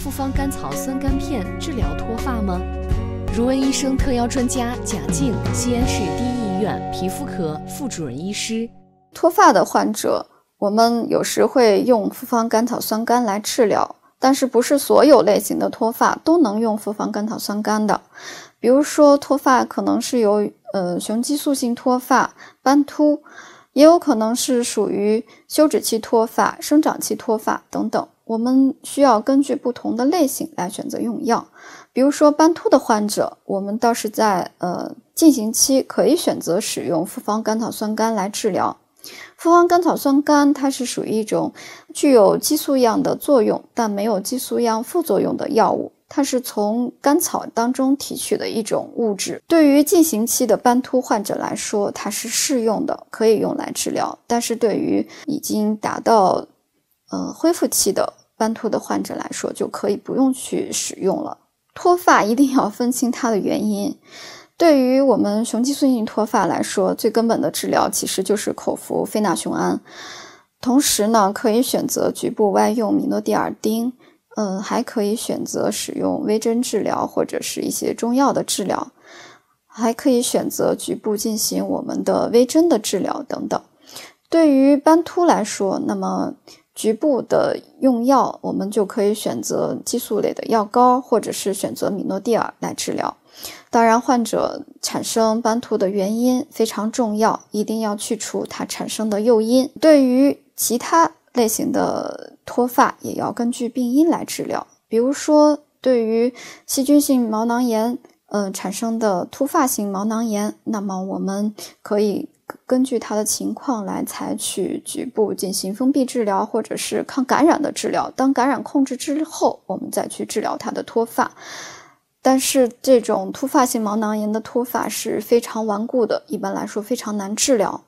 复方甘草酸苷片治疗脱发吗？如闻医生特邀专家贾静，西安市第一医院皮肤科副主任医师。脱发的患者，我们有时会用复方甘草酸苷来治疗，但是不是所有类型的脱发都能用复方甘草酸苷的。比如说，脱发可能是由呃雄激素性脱发、斑秃。也有可能是属于休止期脱发、生长期脱发等等，我们需要根据不同的类型来选择用药。比如说斑秃的患者，我们倒是在呃进行期可以选择使用复方甘草酸苷来治疗。复方甘草酸苷它是属于一种具有激素样的作用，但没有激素样副作用的药物。它是从甘草当中提取的一种物质，对于进行期的斑秃患者来说，它是适用的，可以用来治疗。但是对于已经达到，呃恢复期的斑秃的患者来说，就可以不用去使用了。脱发一定要分清它的原因，对于我们雄激素性脱发来说，最根本的治疗其实就是口服非那雄胺，同时呢可以选择局部外用米诺地尔酊。嗯，还可以选择使用微针治疗，或者是一些中药的治疗，还可以选择局部进行我们的微针的治疗等等。对于斑秃来说，那么局部的用药，我们就可以选择激素类的药膏，或者是选择米诺地尔来治疗。当然，患者产生斑秃的原因非常重要，一定要去除它产生的诱因。对于其他类型的。脱发也要根据病因来治疗，比如说对于细菌性毛囊炎，呃产生的突发性毛囊炎，那么我们可以根据它的情况来采取局部进行封闭治疗，或者是抗感染的治疗。当感染控制之后，我们再去治疗它的脱发。但是这种突发性毛囊炎的脱发是非常顽固的，一般来说非常难治疗。